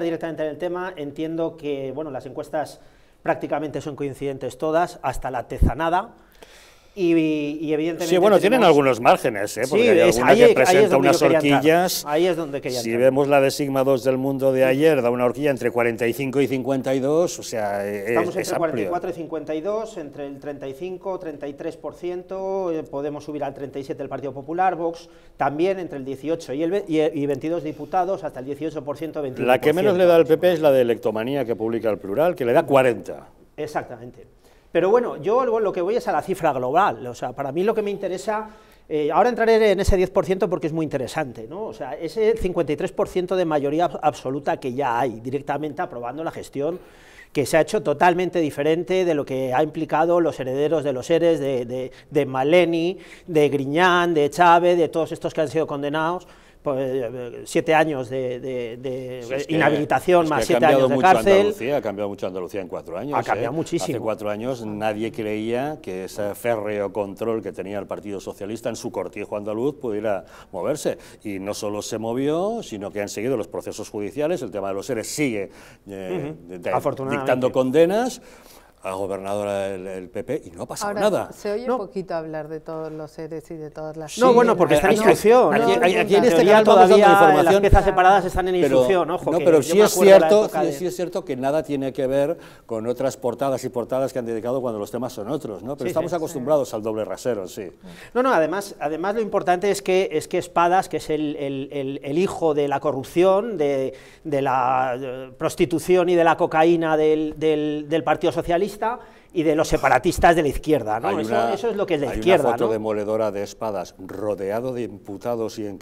directamente en el tema, entiendo que bueno, las encuestas prácticamente son coincidentes todas, hasta la tezanada. Y, evidentemente. Sí, bueno, tienen algunos márgenes, ¿eh? porque hay alguna que presenta unas horquillas. Ahí es donde Si vemos la de Sigma 2 del mundo de ayer, da una horquilla entre 45 y 52, o sea, e- e- Estamos entre 44 y 52, entre el 35, 33%, eh, podemos subir al 37 del Partido Popular, Vox también entre el 18 y, 22 eh, diputados, hasta el 18%, 21%. La que menos le da al PP es la de electomanía que publica el plural, que le da 40. Exactamente. Pero bueno, yo lo que voy es a la cifra global, o sea, para mí lo que me interesa... Eh, ahora entraré en ese 10% porque es muy interesante, ¿no? O sea, ese 53% de mayoría absoluta que ya hay, directamente aprobando la gestión, que se ha hecho totalmente diferente de lo que ha implicado los herederos de los seres, de, de Maleni, de Griñán, de Chávez, de todos estos que han sido condenados, pues, eh, siete años de, inhabilitación más siete años de cárcel. Andalucía, ha cambiado mucho Andalucía en cuatro años. Ha cambiado ¿eh? muchísimo. Hace cuatro años nadie creía que ese férreo control que tenía el Partido Socialista en su cortijo andaluz pudiera moverse. Y no solo se movió, sino que han seguido los procesos judiciales, el tema de los seres sigue eh, dictando condenas a gobernadora el, PP y no ha pasado Ahora, nada. Se oye un poquito hablar de todos los seres y de todas las. No, bueno, porque está en eh, instrucción. Aquí, en este caso todavía las piezas separadas están en instrucción, No, pero sí es, cierto, es cierto que nada tiene que ver con otras portadas y portadas que han dedicado cuando los temas son otros, ¿no? Pero estamos acostumbrados al doble rasero, sí. No, no, además, además lo importante es que, es que Espadas, que es el, el, hijo de la corrupción, de, de, la eh, prostitución y de la cocaína del, del Partido Socialista, y de los separatistas de la izquierda. ¿no? Eso, es lo que es la hay izquierda. Hay una foto demoledora de espadas rodeado de imputados y,